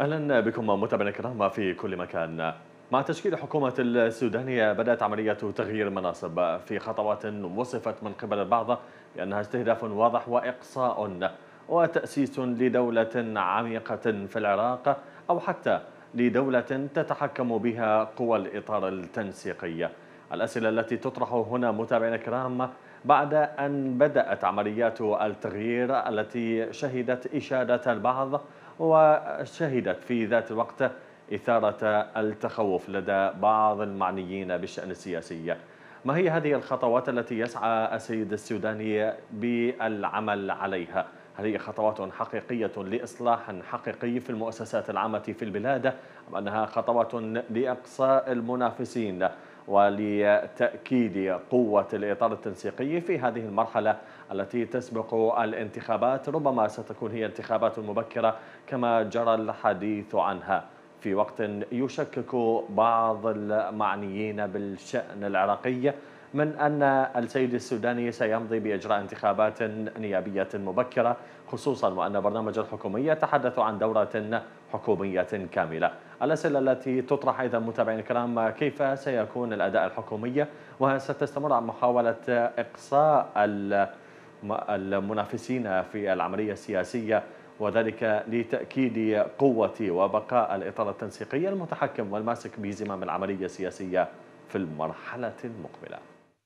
أهلا بكم متابعينا الكرام في كل مكان مع تشكيل حكومة السودانية بدأت عملية تغيير المناصب في خطوات وصفت من قبل البعض بأنها استهداف واضح وإقصاء وتأسيس لدولة عميقة في العراق أو حتى لدولة تتحكم بها قوى الإطار التنسيقي الأسئلة التي تطرح هنا متابعينا الكرام بعد أن بدأت عمليات التغيير التي شهدت إشادة البعض وشهدت في ذات الوقت إثارة التخوف لدى بعض المعنيين بالشأن السياسي ما هي هذه الخطوات التي يسعى السيد السوداني بالعمل عليها؟ هل هي خطوات حقيقية لإصلاح حقيقي في المؤسسات العامة في البلاد أم أنها خطوات لإقصاء المنافسين ولتأكيد قوة الإطار التنسيقي في هذه المرحلة التي تسبق الانتخابات ربما ستكون هي انتخابات مبكرة كما جرى الحديث عنها في وقت يشكك بعض المعنيين بالشأن العراقي من أن السيد السوداني سيمضي بإجراء انتخابات نيابية مبكرة خصوصا وأن برنامج الحكومية يتحدث عن دورة حكومية كاملة الأسئلة التي تطرح إذا متابعين الكرام كيف سيكون الأداء الحكومي وهل ستستمر محاولة إقصاء المنافسين في العملية السياسية وذلك لتأكيد قوة وبقاء الإطار التنسيقي المتحكم والماسك بزمام العملية السياسية في المرحلة المقبلة